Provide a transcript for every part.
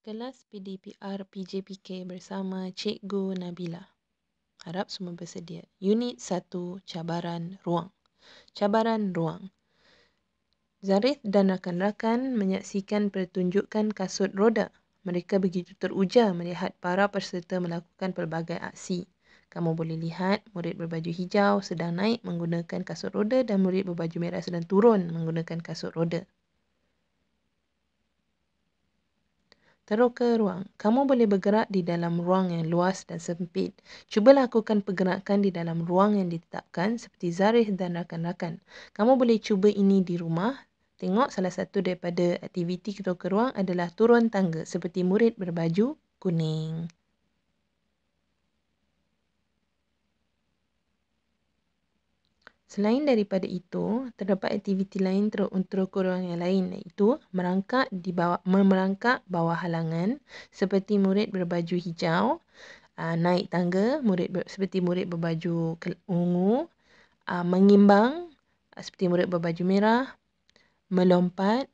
kelas PDPR PJPK bersama Cikgu Nabila. Harap semua bersedia. Unit 1 Cabaran Ruang. Cabaran Ruang. Zarif dan rakan-rakan menyaksikan pertunjukan kasut roda. Mereka begitu teruja melihat para peserta melakukan pelbagai aksi. Kamu boleh lihat murid berbaju hijau sedang naik menggunakan kasut roda dan murid berbaju merah sedang turun menggunakan kasut roda. teroka ruang. Kamu boleh bergerak di dalam ruang yang luas dan sempit. Cuba lakukan pergerakan di dalam ruang yang ditetapkan seperti Zarih dan rakan-rakan. Kamu boleh cuba ini di rumah. Tengok salah satu daripada aktiviti teroka ruang adalah turun tangga seperti murid berbaju kuning. Selain daripada itu, terdapat aktiviti lain teruk terukurung yang lain iaitu merangkak di bawah, memerangkak bawah halangan seperti murid berbaju hijau, naik tangga murid seperti murid berbaju ungu, mengimbang seperti murid berbaju merah, melompat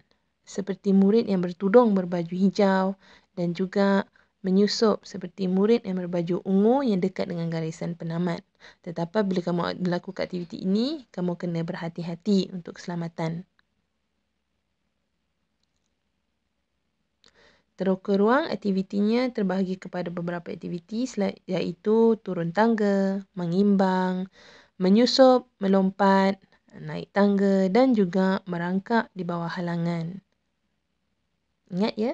seperti murid yang bertudung berbaju hijau dan juga menyusup seperti murid yang berbaju ungu yang dekat dengan garisan penamat. Tetapi bila kamu melakukan aktiviti ini, kamu kena berhati-hati untuk keselamatan. Teroka ruang aktivitinya terbahagi kepada beberapa aktiviti iaitu turun tangga, mengimbang, menyusup, melompat, naik tangga dan juga merangkak di bawah halangan. Ingat ya?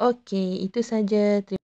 Okey, itu saja. Terima